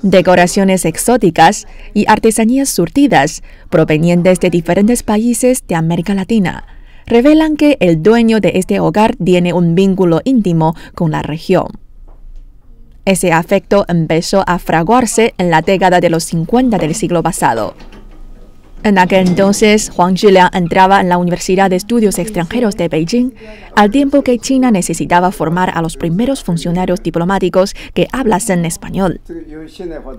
decoraciones exóticas y artesanías surtidas provenientes de diferentes países de América Latina revelan que el dueño de este hogar tiene un vínculo íntimo con la región. Ese afecto empezó a fraguarse en la década de los 50 del siglo pasado. En aquel entonces, Huang Zhiliang entraba en la Universidad de Estudios Extranjeros de Beijing, al tiempo que China necesitaba formar a los primeros funcionarios diplomáticos que hablasen español.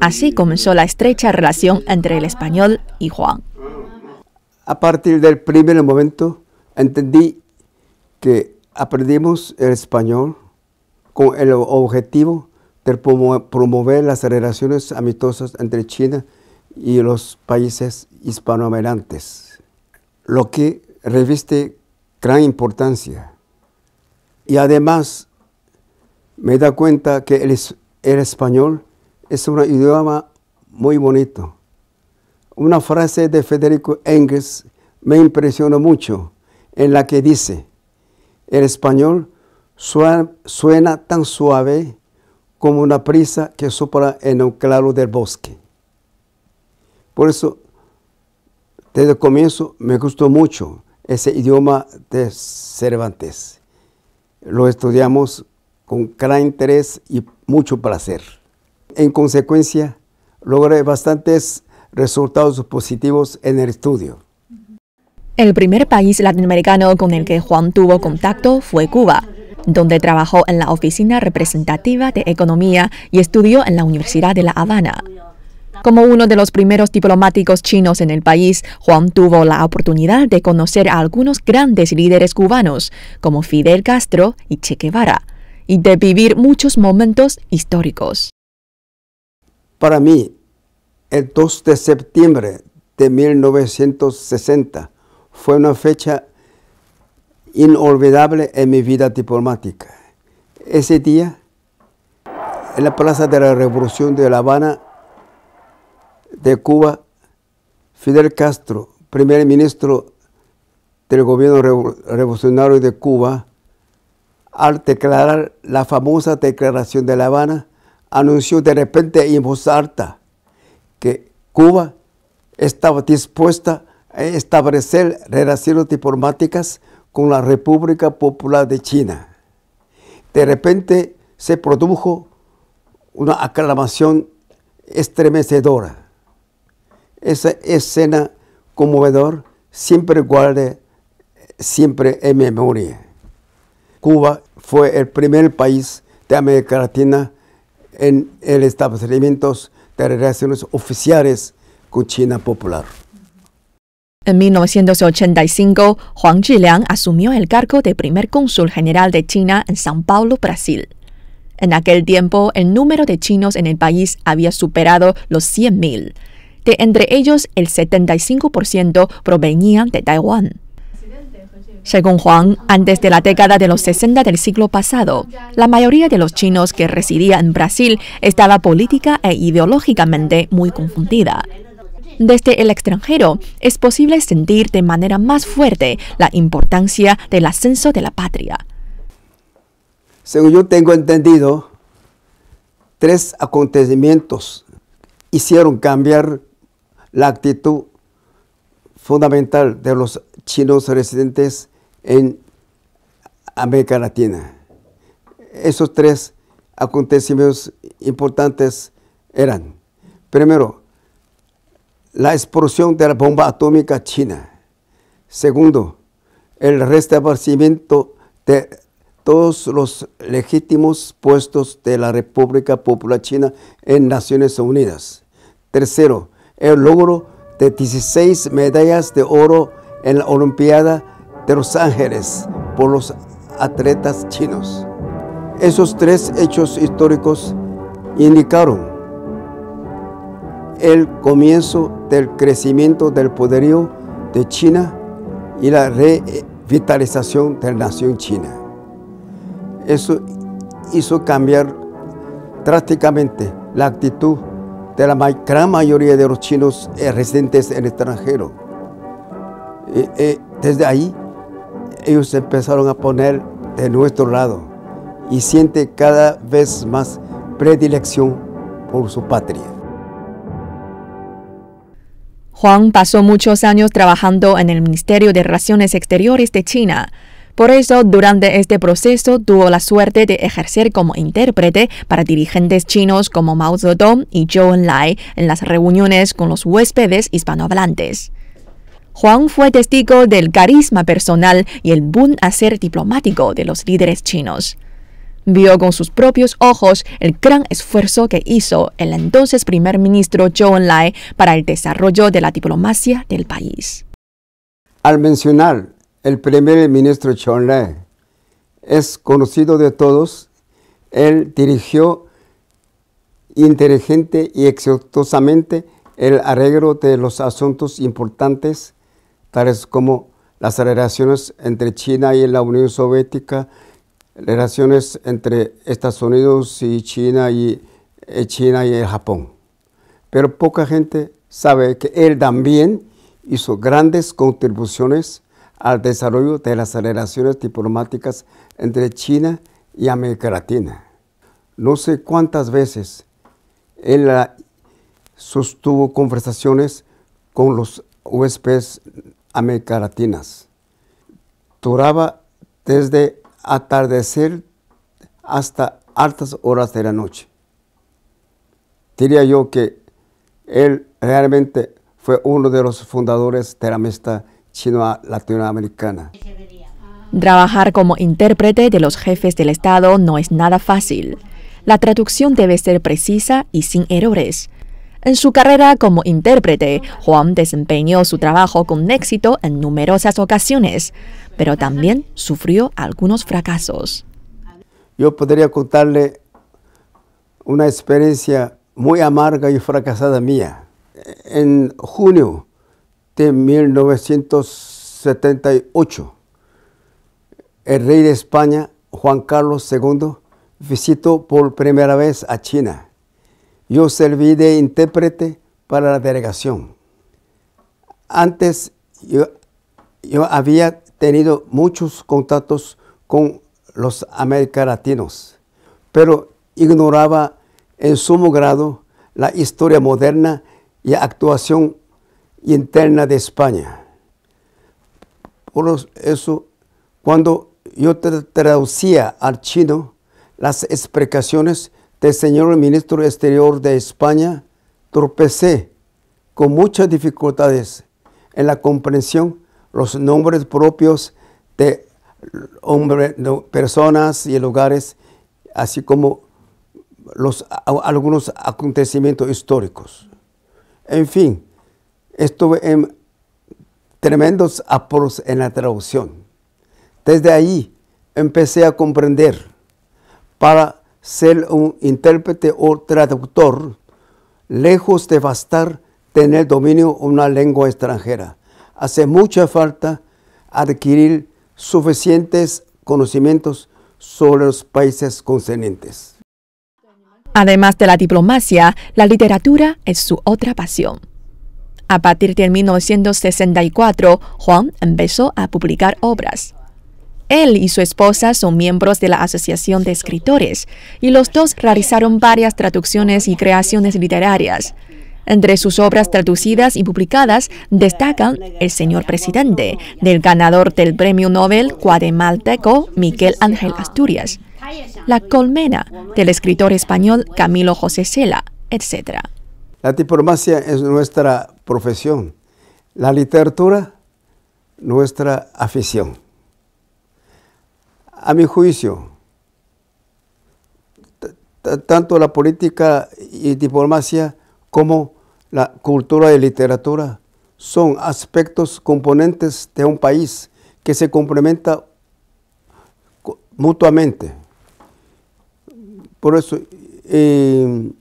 Así comenzó la estrecha relación entre el español y Juan. A partir del primer momento, entendí que aprendimos el español con el objetivo de promover las relaciones amistosas entre China y y los países hispanoamericanos, lo que reviste gran importancia. Y además me da cuenta que el, español es un idioma muy bonito. Una frase de Federico Engels me impresionó mucho, en la que dice, el español suena, suena tan suave como una prisa que sopla en un claro del bosque. Por eso, desde el comienzo me gustó mucho ese idioma de Cervantes. Lo estudiamos con gran interés y mucho placer. En consecuencia, logré bastantes resultados positivos en el estudio. El primer país latinoamericano con el que Juan tuvo contacto fue Cuba, donde trabajó en la Oficina Representativa de Economía y estudió en la Universidad de La Habana. Como uno de los primeros diplomáticos chinos en el país, Juan tuvo la oportunidad de conocer a algunos grandes líderes cubanos, como Fidel Castro y Che Guevara, y de vivir muchos momentos históricos. Para mí, el 2 de septiembre de 1960 fue una fecha inolvidable en mi vida diplomática. Ese día, en la Plaza de la Revolución de La Habana, de Cuba, Fidel Castro, primer ministro del gobierno revolucionario de Cuba, al declarar la famosa Declaración de La Habana, anunció de repente en voz alta que Cuba estaba dispuesta a establecer relaciones diplomáticas con la República Popular de China. De repente se produjo una aclamación estremecedora esa escena conmovedora siempre guarde siempre en memoria. Cuba fue el primer país de América Latina en el establecimiento de relaciones oficiales con China Popular. En 1985, Huang Zhiliang asumió el cargo de primer cónsul general de China en São Paulo, Brasil. En aquel tiempo, el número de chinos en el país había superado los 100.000 de entre ellos el 75% provenían de Taiwán. Según Juan, antes de la década de los 60 del siglo pasado, la mayoría de los chinos que residían en Brasil estaba política e ideológicamente muy confundida. Desde el extranjero es posible sentir de manera más fuerte la importancia del ascenso de la patria. Según yo tengo entendido, tres acontecimientos hicieron cambiar la actitud fundamental de los chinos residentes en América Latina. Esos tres acontecimientos importantes eran, primero, la explosión de la bomba atómica china. Segundo, el restablecimiento de todos los legítimos puestos de la República Popular China en Naciones Unidas. Tercero, el logro de 16 medallas de oro en la Olimpiada de Los Ángeles por los atletas chinos. Esos tres hechos históricos indicaron el comienzo del crecimiento del poderío de China y la revitalización de la nación china. Eso hizo cambiar drásticamente la actitud de la gran mayoría de los chinos eh, residentes en el extranjero. desde ahí, ellos empezaron a poner de nuestro lado y siente cada vez más predilección por su patria. Juan pasó muchos años trabajando en el Ministerio de Relaciones Exteriores de China por eso, durante este proceso tuvo la suerte de ejercer como intérprete para dirigentes chinos como Mao Zedong y Zhou Enlai en las reuniones con los huéspedes hispanohablantes. Juan fue testigo del carisma personal y el buen hacer diplomático de los líderes chinos. Vio con sus propios ojos el gran esfuerzo que hizo el entonces primer ministro Zhou Enlai para el desarrollo de la diplomacia del país. Al mencionar el primer ministro Chon es conocido de todos. Él dirigió inteligente y exitosamente el arreglo de los asuntos importantes, tales como las relaciones entre China y la Unión Soviética, relaciones entre Estados Unidos y China y eh, China y Japón. Pero poca gente sabe que él también hizo grandes contribuciones al desarrollo de las relaciones diplomáticas entre China y América Latina. No sé cuántas veces él sostuvo conversaciones con los huéspedes América Latinas. Duraba desde atardecer hasta altas horas de la noche. Diría yo que él realmente fue uno de los fundadores de la amistad chino-latinoamericana. Trabajar como intérprete de los jefes del Estado no es nada fácil. La traducción debe ser precisa y sin errores. En su carrera como intérprete, Juan desempeñó su trabajo con éxito en numerosas ocasiones, pero también sufrió algunos fracasos. Yo podría contarle una experiencia muy amarga y fracasada mía. En junio de 1978, el rey de España, Juan Carlos II, visitó por primera vez a China. Yo serví de intérprete para la delegación. Antes yo, yo había tenido muchos contactos con los América Latinos, pero ignoraba en sumo grado la historia moderna y actuación interna de España. Por eso, cuando yo traducía al chino las explicaciones del señor ministro exterior de España, tropecé con muchas dificultades en la comprensión los nombres propios de hombres, personas y lugares, así como los, algunos acontecimientos históricos. En fin, estuve en tremendos apuros en la traducción. Desde ahí empecé a comprender para ser un intérprete o traductor, lejos de bastar tener dominio una lengua extranjera. Hace mucha falta adquirir suficientes conocimientos sobre los países concernientes. Además de la diplomacia, la literatura es su otra pasión. A partir de 1964, Juan empezó a publicar obras. Él y su esposa son miembros de la Asociación de Escritores y los dos realizaron varias traducciones y creaciones literarias. Entre sus obras traducidas y publicadas destacan El Señor Presidente, del ganador del Premio Nobel guatemalteco Miguel Ángel Asturias, La Colmena, del escritor español Camilo José Sela, etc. La diplomacia es nuestra profesión, la literatura nuestra afición. A mi juicio, tanto la política y diplomacia como la cultura y literatura son aspectos componentes de un país que se complementa mutuamente. Por eso, eh,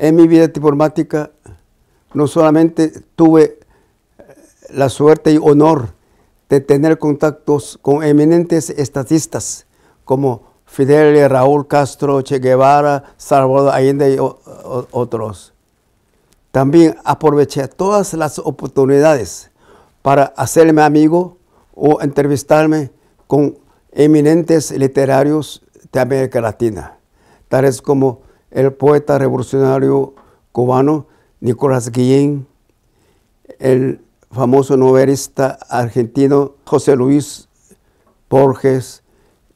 en mi vida informática no solamente tuve eh, la suerte y honor de tener contactos con eminentes estatistas como Fidel Raúl Castro, Che Guevara, Salvador Allende y otros. También aproveché todas las oportunidades para hacerme amigo o entrevistarme con eminentes literarios de América Latina, tales como el poeta revolucionario cubano Nicolás Guillén, el famoso novelista argentino José Luis Borges,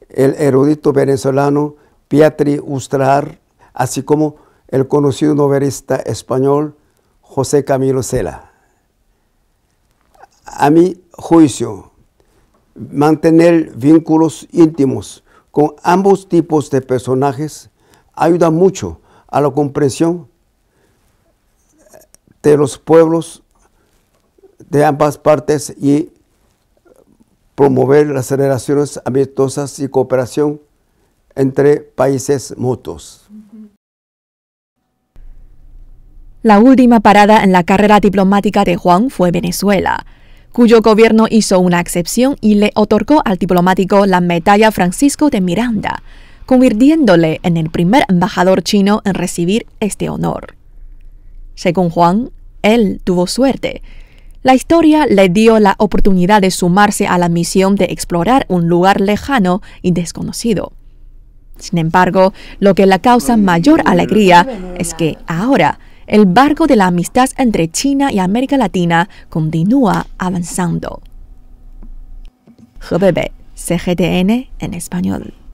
el erudito venezolano Pietri Ustrar, así como el conocido novelista español José Camilo Cela. A mi juicio, mantener vínculos íntimos con ambos tipos de personajes ayuda mucho a la comprensión de los pueblos de ambas partes y promover las relaciones amistosas y cooperación entre países mutuos. La última parada en la carrera diplomática de Juan fue Venezuela, cuyo gobierno hizo una excepción y le otorgó al diplomático la medalla Francisco de Miranda convirtiéndole en el primer embajador chino en recibir este honor. Según Juan, él tuvo suerte. La historia le dio la oportunidad de sumarse a la misión de explorar un lugar lejano y desconocido. Sin embargo, lo que le causa mayor alegría es que ahora el barco de la amistad entre China y América Latina continúa avanzando. CGTN en español.